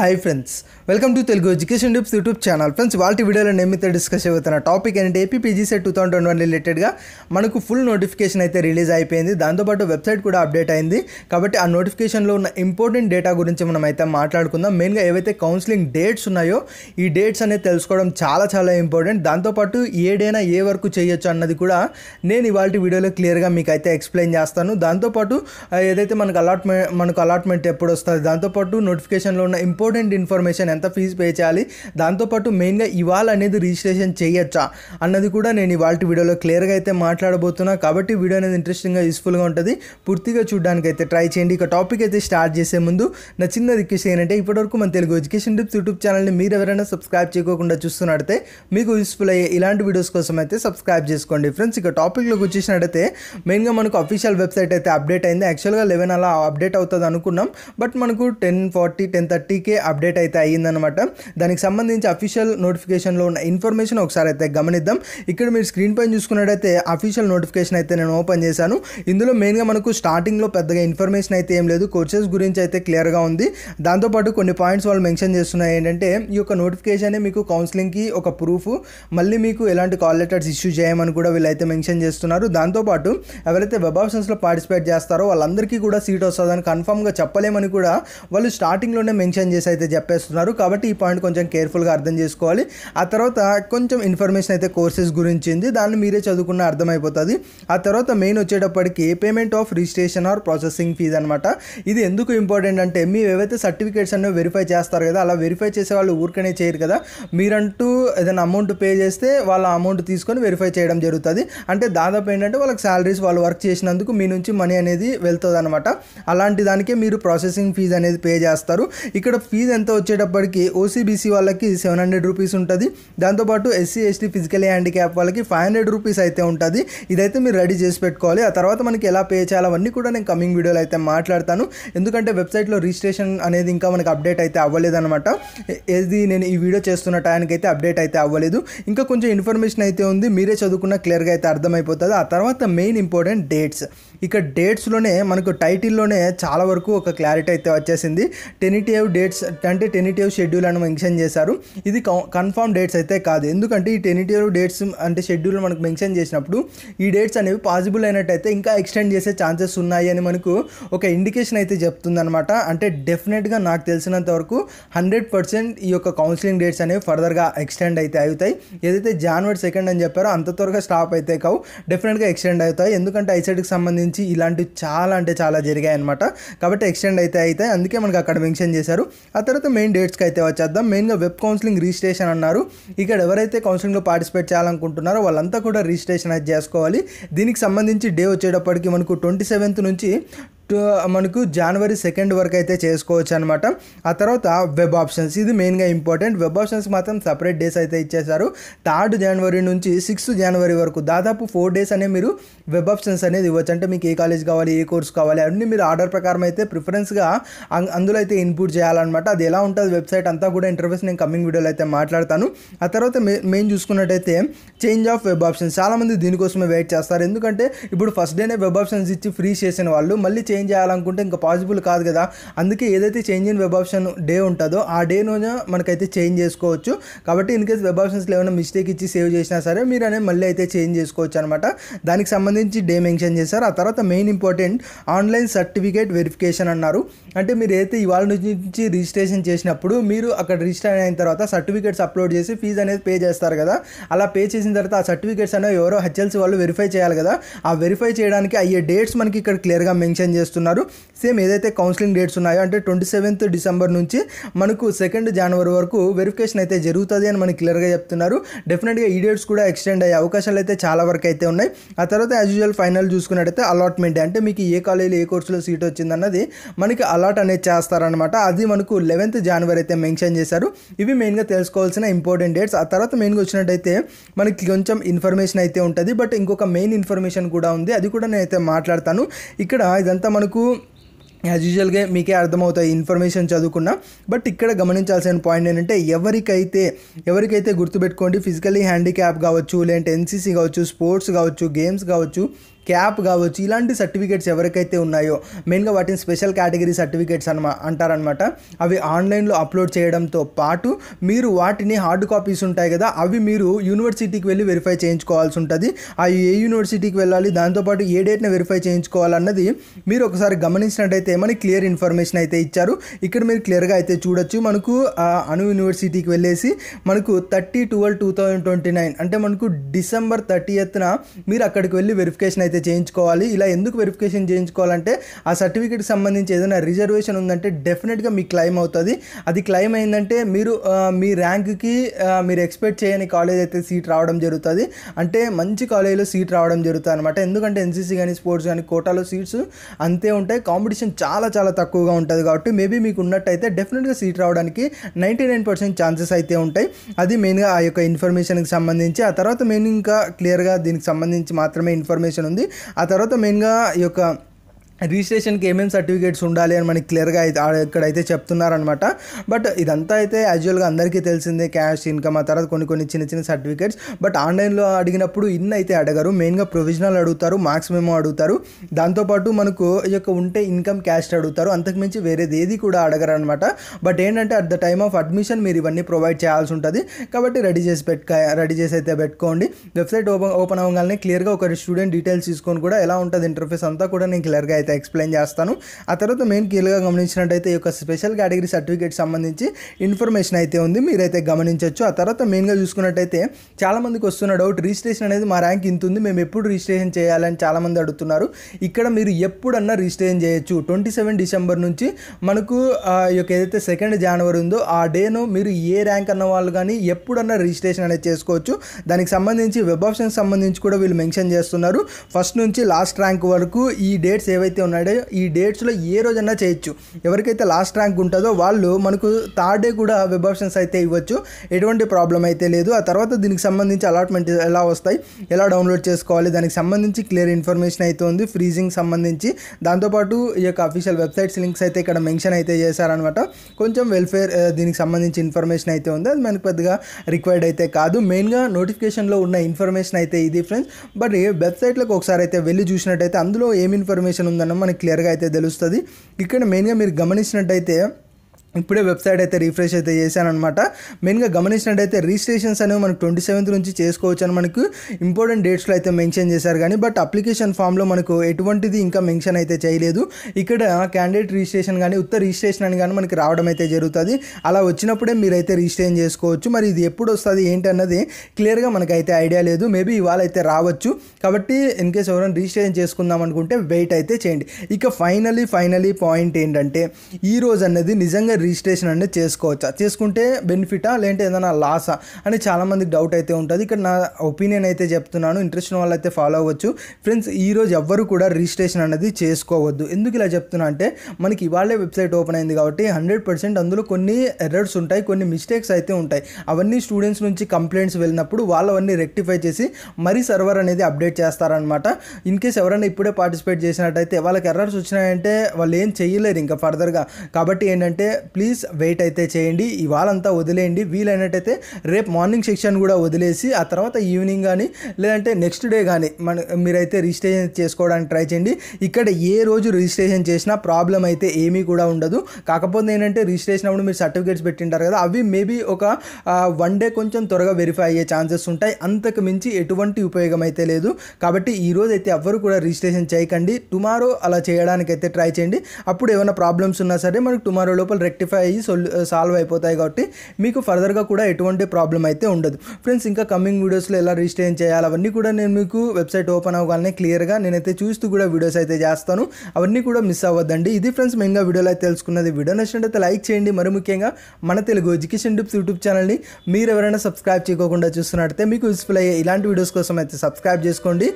hi friends welcome to Telugu education tips YouTube channel friends వాళ్ళ వీడియోలో నేమైతే డిస్కస్ అవుతున్న టాపిక్ ఏంటంటే APPG two thousand twenty one రిలేటెడ్గా మనకు ఫుల్ నోటిఫికేషన్ అయితే రిలీజ్ అయిపోయింది దాంతోపాటు వెబ్సైట్ కూడా అప్డేట్ అయింది కాబట్టి ఆ నోటిఫికేషన్లో ఉన్న ఇంపార్టెంట్ డేటా గురించి మనం అయితే మాట్లాడుకుందాం మెయిన్గా ఏవైతే కౌన్సిలింగ్ డేట్స్ ఉన్నాయో ఈ డేట్స్ అనేది తెలుసుకోవడం చాలా చాలా ఇంపార్టెంట్ దాంతోపాటు ఏడైనా ఏ వరకు చేయొచ్చు అన్నది కూడా నేను ఇవాళ వీడియోలో క్లియర్గా మీకు అయితే ఎక్స్ప్లెయిన్ చేస్తాను దాంతోపాటు ఏదైతే మనకు అలాట్మెంట్ మనకు అలాట్మెంట్ ఎప్పుడు వస్తుంది దాంతోపాటు నోటిఫికేషన్లో ఉన్న ఇంపార్టెంట్ ఇంపార్టెంట్ ఇన్ఫర్మేషన్ ఎంత ఫీజు పే చేయాలి దాంతోపాటు మెయిన్గా ఇవాళ అనేది రిజిస్ట్రేషన్ చేయొచ్చా అన్నది కూడా నేను ఇవాళ వీడియోలో క్లియర్గా అయితే మాట్లాడబోతున్నా కాబట్టి వీడియో అనేది ఇంట్రెస్టింగ్గా యూస్ఫుల్గా ఉంటుంది పూర్తిగా చూడడానికి అయితే ట్రై చేయండి ఇక టాపిక్ అయితే స్టార్ట్ చేసే ముందు నా చిన్న రిక్వెస్ట్ ఏంటంటే ఇప్పటివరకు మన తెలుగు ఎడ్యుకేషన్ డిప్స్ యూట్యూబ్ ఛానల్ని మీరు ఎవరైనా సబ్స్క్రైబ్ చేయకుండా చూస్తున్నట్టయితే మీకు యూస్ఫుల్ అయ్యే ఇలాంటి వీడియోస్ కోసం అయితే సబ్స్క్రైబ్ చేసుకోండి ఫ్రెండ్స్ ఇక టాపిక్లోకి వచ్చేసినట్టయితే మెయిన్గా మనకు అఫీషియల్ వెబ్సైట్ అయితే అప్డేట్ అయింది యాక్చువల్గా లెవెన్ అలా అప్డేట్ అవుతుంది అనుకున్నాం బట్ మనకు టెన్ ఫార్టీ టెన్ థర్టీకి ఇప్పటికే అప్డేట్ అయితే అయ్యిందనమాట దానికి సంబంధించి అఫీషియల్ నోటిఫికేషన్లో ఉన్న ఇన్ఫర్మేషన్ ఒకసారి అయితే గమనిద్దాం ఇక్కడ మీరు స్క్రీన్ పైన చూసుకున్నట్టయితే అఫీషియల్ నోటిఫికేషన్ అయితే నేను ఓపెన్ చేశాను ఇందులో మెయిన్గా మనకు స్టార్టింగ్లో పెద్దగా ఇన్ఫర్మేషన్ అయితే ఏం లేదు కోర్సెస్ గురించి అయితే క్లియర్గా ఉంది దాంతోపాటు కొన్ని పాయింట్స్ వాళ్ళు మెన్షన్ చేస్తున్నాయి ఏంటంటే ఈ యొక్క నోటిఫికేషన్ మీకు కౌన్సిలింగ్కి ఒక ప్రూఫ్ మళ్ళీ మీకు ఎలాంటి కాల్ లెటర్స్ ఇష్యూ చేయమని కూడా వీళ్ళైతే మెన్షన్ చేస్తున్నారు దాంతోపాటు ఎవరైతే వెబ్ ఆప్షన్స్లో పార్టిసిపేట్ చేస్తారో వాళ్ళందరికీ కూడా సీట్ వస్తుందని కన్ఫామ్గా చెప్పలేమని కూడా వాళ్ళు స్టార్టింగ్లోనే మెన్షన్ చేస్తారు చేసి అయితే చెప్పేస్తున్నారు కాబట్టి ఈ పాయింట్ కొంచెం కేర్ఫుల్గా అర్థం చేసుకోవాలి ఆ తర్వాత కొంచెం ఇన్ఫర్మేషన్ అయితే కోర్సెస్ గురించింది దాన్ని మీరే చదువుకున్న అర్థమైపోతుంది ఆ తర్వాత మెయిన్ వచ్చేటప్పటికి payment of registration or processing fee అనమాట ఇది ఎందుకు ఇంపార్టెంట్ అంటే మీరు ఏవైతే సర్టిఫికేట్స్ అనేవి వెరిఫై చేస్తారు కదా అలా వెరిఫై చేసే వాళ్ళు ఊరికనే చేయరు కదా మీరంటూ ఏదైనా అమౌంట్ పే చేస్తే వాళ్ళ అమౌంట్ తీసుకొని వెరిఫై చేయడం జరుగుతుంది అంటే దాదాపు ఏంటంటే వాళ్ళకి శాలరీస్ వాళ్ళు వర్క్ చేసినందుకు మీ నుంచి మనీ అనేది వెళ్తుంది అలాంటి దానికే మీరు ప్రాసెసింగ్ ఫీజ్ అనేది పే చేస్తారు ఇక్కడ ఫీజు ఎంత వచ్చేటప్పటికి ఓసీబీసీ వాళ్ళకి సెవెన్ హండ్రెడ్ రూపీస్ ఉంటుంది దాంతోపాటు ఎస్సీ ఎస్టీ ఫిజికల్ హ్యాండిక్యాప్ వాళ్ళకి ఫైవ్ హండ్రెడ్ రూపీస్ అయితే ఉంటుంది ఇదైతే మీరు రెడీ చేసి పెట్టుకోవాలి ఆ తర్వాత మనకి ఎలా పే చేయాలో అవన్నీ కూడా నేను కమింగ్ వీడియోలో అయితే మాట్లాడతాను ఎందుకంటే వెబ్సైట్లో రిజిస్ట్రేషన్ అనేది ఇంకా మనకి అప్డేట్ అయితే అవ్వలేదన్నమాట ఏది నేను ఈ వీడియో చేస్తున్న టైంకి అయితే అప్డేట్ అయితే అవ్వలేదు ఇంకా కొంచెం ఇన్ఫర్మేషన్ అయితే ఉంది మీరే చదువుకున్న క్లియర్గా అయితే అర్థమైపోతుంది ఆ తర్వాత మెయిన్ ఇంపార్టెంట్ డేట్స్ ఇక డేట్స్లోనే మనకు టైటిల్లోనే చాలా వరకు ఒక క్లారిటీ అయితే వచ్చేసింది టెనిటివ్ డేట్స్ అంటే టెనిటివ్ షెడ్యూల్ అని మెన్షన్ చేశారు ఇది కన్ఫర్మ్ డేట్స్ అయితే కాదు ఎందుకంటే ఈ టెనిటివ్ డేట్స్ అంటే షెడ్యూల్ మనకు మెన్షన్ చేసినప్పుడు ఈ డేట్స్ అనేవి పాసిబుల్ అయినట్టయితే ఇంకా ఎక్స్టెండ్ చేసే ఛాన్సెస్ ఉన్నాయి అని మనకు ఒక ఇండికేషన్ అయితే చెప్తుందనమాట అంటే డెఫినెట్గా నాకు తెలిసినంత వరకు హండ్రెడ్ పర్సెంట్ ఈ యొక్క కౌన్సిలింగ్ డేట్స్ అనేవి ఫర్దర్గా ఎక్స్టెండ్ అయితే అవుతాయి ఏదైతే జనవరి సెకండ్ అని చెప్పారో అంత త్వరగా స్టాప్ అయితే కావు డెఫినెట్గా ఎక్స్టెండ్ అవుతాయి ఎందుకంటే ఐసెట్కి సంబంధించి నుంచి ఇలాంటివి చాలా అంటే చాలా జరిగాయి అనమాట కాబట్టి ఎక్స్టెండ్ అయితే అయితే అందుకే మనకు అక్కడ మెన్షన్ చేశారు ఆ తర్వాత మెయిన్ డేట్స్కి అయితే వచ్చేద్దాం మెయిన్గా వెబ్ కౌన్సిలింగ్ రిజిస్ట్రేషన్ అన్నారు ఇక్కడ ఎవరైతే కౌన్సిలింగ్లో పార్టిసిపేట్ చేయాలనుకుంటున్నారో వాళ్ళంతా కూడా రిజిస్ట్రేషన్ అయితే చేసుకోవాలి దీనికి సంబంధించి డే వచ్చేటప్పటికి మనకు ట్వంటీ సెవెంత్ నుంచి మనకు జనవరి సెకండ్ వరకు అయితే చేసుకోవచ్చు అనమాట ఆ తర్వాత వెబ్ ఆప్షన్స్ ఇది మెయిన్గా ఇంపార్టెంట్ వెబ్ ఆప్షన్స్ మాత్రం సపరేట్ డేస్ అయితే ఇచ్చేశారు థర్డ్ జనవరి నుంచి సిక్స్త్ జనవరి వరకు దాదాపు ఫోర్ డేస్ అనే మీరు వెబ్ ఆప్షన్స్ అనేది ఇవ్వచ్చు అంటే మీకు ఏ కాలేజ్ కావాలి ఏ కోర్స్ కావాలి అవన్నీ మీరు ఆర్డర్ ప్రకారం అయితే ప్రిఫరెన్స్గా అందులో అయితే ఇన్పుట్ చేయాలన్నమాట అది ఎలా ఉంటుంది వెబ్సైట్ అంతా కూడా ఇంటర్వ్యూస్ నేను కమింగ్ వీడియోలో అయితే మాట్లాడతాను ఆ తర్వాత మే మెయిన్ చూసుకున్నట్టయితే చేంజ్ ఆఫ్ వెబ్ ఆప్షన్స్ చాలామంది దీనికోసమే వెయిట్ చేస్తారు ఎందుకంటే ఇప్పుడు ఫస్ట్ డేనే వెబ్ ఆప్షన్స్ ఇచ్చి ఫ్రీ చేసిన వాళ్ళు మళ్ళీ చేంజ్ చేంజ్ చేయాలనుకుంటే ఇంకా పాసిబుల్ కాదు కదా అందుకే ఏదైతే change in web option day ఉంటుందో ఆ డే రోజు మనకైతే చేంజ్ చేసుకోవచ్చు కాబట్టి ఇన్ కేస్ వెబ్ ఆప్షన్స్లో ఏమైనా మిస్టేక్ ఇచ్చి సేవ్ చేసినా సరే మీరు అనేది మళ్ళీ అయితే చేంజ్ చేసుకోవచ్చు అనమాట దానికి సంబంధించి డే మెన్షన్ చేశారు ఆ తర్వాత main important online certificate verification అన్నారు అంటే మీరు అయితే ఇవాళ నుంచి రిజిస్ట్రేషన్ చేసినప్పుడు మీరు అక్కడ రిజిస్టర్ అయిన తర్వాత సర్టిఫికేట్స్ అప్లోడ్ చేసి ఫీజు అనేది పే చేస్తారు కదా అలా పే చేసిన తర్వాత ఆ సర్టిఫికేట్స్ అనేవి ఎవరో హెచ్ఎల్సీ వాళ్ళు వెరిఫై చేయాలి కదా ఆ వెరిఫై చేయడానికి అయ్యే డేట్స్ మనకి ఇక్కడ క్లియర్గా మెన్షన్ చేస్తారు చేస్తున్నారు సేమ్ ఏదైతే కౌన్సిలింగ్ డేట్స్ ఉన్నాయో అంటే ట్వంటీ సెవెంత్ డిసెంబర్ నుంచి మనకు సెకండ్ జనవరి వరకు వెరిఫికేషన్ అయితే జరుగుతుంది అని మనకి క్లియర్గా చెప్తున్నారు డెఫినెట్గా ఈ డేట్స్ కూడా ఎక్స్టెండ్ అయ్యే అవకాశాలు అయితే చాలా వరకు అయితే ఉన్నాయి ఆ తర్వాత యాజ్ యూజువల్ ఫైనల్ చూసుకున్నట్టయితే అలాట్మెంట్ అంటే మీకు ఏ కాలేజీలో ఏ కోర్సులో సీట్ వచ్చిందన్నది మనకి అలాట్ అనేది చేస్తారనమాట అది మనకు లెవెన్త్ జనవరి అయితే మెన్షన్ చేశారు ఇవి మెయిన్గా తెలుసుకోవాల్సిన ఇంపార్టెంట్ డేట్స్ ఆ తర్వాత మెయిన్గా వచ్చినట్టయితే మనకి కొంచెం ఇన్ఫర్మేషన్ అయితే ఉంటుంది బట్ ఇంకొక మెయిన్ ఇన్ఫర్మేషన్ కూడా ఉంది అది కూడా నేనైతే మాట్లాడతాను ఇక్కడ ఇదంతా మనకు యాజ్ యూజువల్గా మీకే అర్థమవుతాయి ఇన్ఫర్మేషన్ చదువుకున్నా బట్ ఇక్కడ గమనించాల్సిన పాయింట్ ఏంటంటే ఎవరికైతే ఎవరికైతే గుర్తుపెట్టుకోండి ఫిజికలీ హ్యాండిక్యాప్ కావచ్చు లేదంటే ఎన్సీసీ కావచ్చు స్పోర్ట్స్ కావచ్చు గేమ్స్ కావచ్చు క్యాప్ కావచ్చు ఇలాంటి సర్టిఫికేట్స్ ఎవరికైతే ఉన్నాయో మెయిన్గా వాటిని స్పెషల్ కేటగిరీ సర్టిఫికేట్స్ అనమా అంటారనమాట అవి ఆన్లైన్లో అప్లోడ్ చేయడంతో పాటు మీరు వాటిని హార్డ్ కాపీస్ ఉంటాయి కదా అవి మీరు యూనివర్సిటీకి వెళ్ళి వెరిఫై చేయించుకోవాల్సి ఉంటుంది ఆ ఏ యూనివర్సిటీకి వెళ్ళాలి దాంతోపాటు ఏ డేట్న వెరిఫై చేయించుకోవాలన్నది మీరు ఒకసారి గమనించినట్టయితే ఏమని క్లియర్ ఇన్ఫర్మేషన్ అయితే ఇచ్చారు ఇక్కడ మీరు క్లియర్గా అయితే చూడొచ్చు మనకు అను యూనివర్సిటీకి వెళ్ళేసి మనకు thirty twelve two thousand twenty nine అంటే మనకు డిసెంబర్ థర్టీ ఎత్న మీరు అక్కడికి వెళ్ళి వెరిఫికేషన్ అయితే అయితే చేయించుకోవాలి ఇలా ఎందుకు వెరిఫికేషన్ చేయించుకోవాలంటే ఆ సర్టిఫికేట్ సంబంధించి ఏదైనా రిజర్వేషన్ ఉందంటే డెఫినెట్గా మీ క్లైమ్ అవుతుంది అది క్లైమ్ అయిందంటే మీరు మీ ర్యాంక్కి మీరు ఎక్స్పెక్ట్ చేయని కాలేజ్ అయితే సీట్ రావడం జరుగుతుంది అంటే మంచి కాలేజీలో సీట్ రావడం జరుగుతుంది అనమాట ఎందుకంటే ఎన్సీసీ కానీ స్పోర్ట్స్ కానీ కోటాలో సీట్స్ అంతే ఉంటాయి కాంపిటీషన్ చాలా చాలా తక్కువగా ఉంటుంది కాబట్టి మేబీ మీకు ఉన్నట్టయితే డెఫినెట్గా సీట్ రావడానికి నైంటీ నైన్ పర్సెంట్ ఛాన్సెస్ అయితే ఉంటాయి అది మెయిన్గా ఆ యొక్క ఇన్ఫర్మేషన్కి సంబంధించి ఆ తర్వాత మెయిన్ ఇంకా క్లియర్గా దీనికి సంబంధించి మాత్రమే ఇన్ఫర్మేషన్ ఉంది ఆ తర్వాత మెయిన్గా ఈ యొక్క రిజిస్ట్రేషన్కి ఏమేమి సర్టిఫికేట్స్ ఉండాలి అని మనకి క్లియర్గా అయితే ఇక్కడైతే చెప్తున్నారనమాట బట్ ఇదంతా అయితే యాజువల్గా అందరికీ తెలిసిందే క్యాష్ ఇన్కమ్ ఆ తర్వాత కొన్ని కొన్ని చిన్న చిన్న సర్టిఫికేట్స్ బట్ ఆన్లైన్లో అడిగినప్పుడు ఇన్ అయితే అడగరు మెయిన్గా ప్రొవిజనల్ అడుగుతారు మార్క్స్ మేము అడుగుతారు దాంతోపాటు మనకు ఈ యొక్క ఉంటే ఇన్కమ్ క్యాష్ అడుగుతారు అంతకుమించి వేరేది ఏది కూడా అడగరు అనమాట బట్ ఏంటంటే at the time of admission మీరు ఇవన్నీ ప్రొవైడ్ చేయాల్సి ఉంటుంది కాబట్టి రెడీ చేసి పెట్టుక రెడీ చేసి అయితే పెట్టుకోండి వెబ్సైట్ ఓపెన్ ఓపెన్ అవ్వగానే క్లియర్గా ఒక స్టూడెంట్ డీటెయిల్స్ తీసుకొని కూడా ఎలా ఉంటుంది ఇంటర్ఫేస్ అంతా కూడా నేను క్లియర్గా అయితే అయితే ఎక్స్ప్లెయిన్ చేస్తాను ఆ తర్వాత మెయిన్ కీలుగా గమనించినట్టయితే ఈ యొక్క స్పెషల్ కేటగిరీ సర్టిఫికేట్ సంబంధించి ఇన్ఫర్మేషన్ అయితే ఉంది మీరైతే గమనించవచ్చు ఆ తర్వాత మెయిన్గా చూసుకున్నట్టయితే చాలామందికి వస్తున్న డౌట్ రిజిస్ట్రేషన్ అనేది మా ర్యాంక్ ఇంత ఉంది మేము ఎప్పుడు రిజిస్ట్రేషన్ చేయాలని చాలామంది అడుగుతున్నారు ఇక్కడ మీరు ఎప్పుడన్నా రిజిస్ట్రేషన్ చేయొచ్చు ట్వంటీ సెవెన్ డిసెంబర్ నుంచి మనకు ఈ యొక్క ఏదైతే సెకండ్ జనవరి ఉందో ఆ డేను మీరు ఏ ర్యాంక్ అన్న వాళ్ళు కానీ ఎప్పుడన్నా రిజిస్ట్రేషన్ అనేది చేసుకోవచ్చు దానికి సంబంధించి వెబ్ ఆప్షన్ సంబంధించి కూడా వీళ్ళు మెన్షన్ చేస్తున్నారు ఫస్ట్ నుంచి లాస్ట్ ర్యాంక్ వరకు ఈ డేట్స్ ఏవైతే ఎవరైతే ఉన్నాడో ఈ డేట్స్లో ఏ రోజైనా చేయొచ్చు ఎవరికైతే లాస్ట్ ర్యాంక్ ఉంటుందో వాళ్ళు మనకు థర్డ్ డే కూడా వెబ్ ఆప్షన్స్ అయితే ఇవ్వచ్చు ఎటువంటి ప్రాబ్లం అయితే లేదు ఆ తర్వాత దీనికి సంబంధించి అలాట్మెంట్ ఎలా వస్తాయి ఎలా డౌన్లోడ్ చేసుకోవాలి దానికి సంబంధించి క్లియర్ ఇన్ఫర్మేషన్ అయితే ఉంది ఫ్రీజింగ్ సంబంధించి దాంతోపాటు ఈ యొక్క అఫీషియల్ వెబ్సైట్స్ లింక్స్ అయితే ఇక్కడ మెన్షన్ అయితే చేశారనమాట కొంచెం వెల్ఫేర్ దీనికి సంబంధించి ఇన్ఫర్మేషన్ అయితే ఉంది అది మనకు పెద్దగా రిక్వైర్డ్ అయితే కాదు మెయిన్గా నోటిఫికేషన్లో ఉన్న ఇన్ఫర్మేషన్ అయితే ఇది ఫ్రెండ్స్ బట్ వెబ్సైట్లకు ఒకసారి అయితే వెళ్ళి చూసినట్టయితే అందులో ఏం ఇన్ఫర్మేషన్ ఉందన్న మనకి క్లియర్గా అయితే తెలుస్తుంది ఇక్కడ మెయిన్గా మీరు గమనించినట్టయితే ఇప్పుడే వెబ్సైట్ అయితే రీఫ్రెష్ అయితే చేశాను అనమాట మెయిన్గా గమనించినట్టయితే రిజిస్ట్రేషన్స్ అనేవి మనకు ట్వంటీ సెవెంత్ నుంచి చేసుకోవచ్చు అని మనకు ఇంపార్టెంట్ డేట్స్లో అయితే మెన్షన్ చేశారు కానీ బట్ అప్లికేషన్ ఫామ్లో మనకు ఎటువంటిది ఇంకా మెన్షన్ అయితే చేయలేదు ఇక్కడ క్యాండిడేట్ రిజిస్ట్రేషన్ కానీ ఉత్తర రిజిస్ట్రేషన్ అని కానీ మనకి రావడం అయితే జరుగుతుంది అలా వచ్చినప్పుడే మీరు అయితే రిజిస్ట్రేషన్ చేసుకోవచ్చు మరి ఇది ఎప్పుడు వస్తుంది ఏంటి అన్నది క్లియర్గా మనకైతే ఐడియా లేదు మేబీ ఇవాళ అయితే రావచ్చు కాబట్టి ఇన్ కేస్ ఎవరైనా రిజిస్ట్రేషన్ చేసుకుందాం అనుకుంటే వెయిట్ అయితే చేయండి ఇక ఫైనలీ ఫైనలీ పాయింట్ ఏంటంటే ఈరోజు అన్నది నిజంగా రిజిస్ట్రేషన్ అనేది చేసుకోవచ్చా చేసుకుంటే బెనిఫిటా లేదంటే ఏదైనా లాసా అని చాలామందికి డౌట్ అయితే ఉంటుంది ఇక్కడ నా ఒపీనియన్ అయితే చెప్తున్నాను ఇంట్రెస్ట్ వాళ్ళు అయితే ఫాలో అవ్వచ్చు ఫ్రెండ్స్ ఈరోజు ఎవ్వరు కూడా రిజిస్ట్రేషన్ అనేది చేసుకోవద్దు ఎందుకు ఇలా చెప్తున్నా అంటే మనకి ఇవాళే వెబ్సైట్ ఓపెన్ అయింది కాబట్టి హండ్రెడ్ పర్సెంట్ అందులో కొన్ని ఎర్రర్స్ ఉంటాయి కొన్ని మిస్టేక్స్ అయితే ఉంటాయి అవన్నీ స్టూడెంట్స్ నుంచి కంప్లైంట్స్ వెళ్ళినప్పుడు వాళ్ళు అవన్నీ రెక్టిఫై చేసి మరీ సర్వర్ అనేది అప్డేట్ చేస్తారనమాట ఇన్ కేస్ ఎవరైనా ఇప్పుడే పార్టిసిపేట్ చేసినట్టయితే వాళ్ళకి ఎర్రర్స్ వచ్చినాయంటే వాళ్ళు ఏం చేయలేరు ఇంకా ఫర్దర్గా కాబట్టి ఏంటంటే ప్లీజ్ వెయిట్ అయితే చేయండి ఇవాళంతా వదిలేయండి వీలైనట్టయితే రేపు మార్నింగ్ సెక్షన్ కూడా వదిలేసి ఆ తర్వాత ఈవినింగ్ కానీ లేదంటే నెక్స్ట్ డే కానీ మన మీరైతే రిజిస్ట్రేషన్ చేసుకోవడానికి ట్రై చేయండి ఇక్కడ ఏ రోజు రిజిస్ట్రేషన్ చేసినా ప్రాబ్లం అయితే ఏమీ కూడా ఉండదు కాకపోతే ఏంటంటే రిజిస్ట్రేషన్ అప్పుడు మీరు సర్టిఫికేట్స్ పెట్టింటారు కదా అవి మేబీ ఒక వన్ డే కొంచెం త్వరగా వెరిఫై అయ్యే ఛాన్సెస్ ఉంటాయి అంతకు మించి ఎటువంటి ఉపయోగం అయితే లేదు కాబట్టి ఈ అయితే ఎవ్వరు కూడా రిజిస్ట్రేషన్ చేయకండి టుమారో అలా చేయడానికి అయితే ట్రై చేయండి అప్పుడు ఏమైనా ప్రాబ్లమ్స్ ఉన్నా సరే మనకు టుమారో లోపల రెక్ట్ రెక్టిఫై అయ్యి సాల్వ్ uh, అయిపోతాయి కాబట్టి మీకు ఫర్దర్గా కూడా ఎటువంటి ప్రాబ్లం అయితే ఉండదు ఫ్రెండ్స్ ఇంకా కమింగ్ వీడియోస్లో ఎలా రిజిస్ట్రేషన్ చేయాలి అవన్నీ కూడా నేను మీకు వెబ్సైట్ ఓపెన్ అవ్వగానే క్లియర్గా నేనైతే చూస్తూ కూడా వీడియోస్ అయితే చేస్తాను అవన్నీ కూడా మిస్ అవ్వద్దండి ఇది ఫ్రెండ్స్ మెయిన్గా వీడియోలో అయితే తెలుసుకున్నది వీడియో నచ్చినట్టయితే లైక్ చేయండి మరి ముఖ్యంగా మన తెలుగు ఎడ్యుకేషన్ డిప్స్ యూట్యూబ్ ఛానల్ని మీరు ఎవరైనా సబ్స్క్రైబ్ చేయకుండా చూస్తున్నట్టయితే మీకు యూస్ఫుల్ అయ్యే ఇలాంటి వీడియోస్ కోసం అయితే సబ్స్క్రైబ్ చేసుకోండి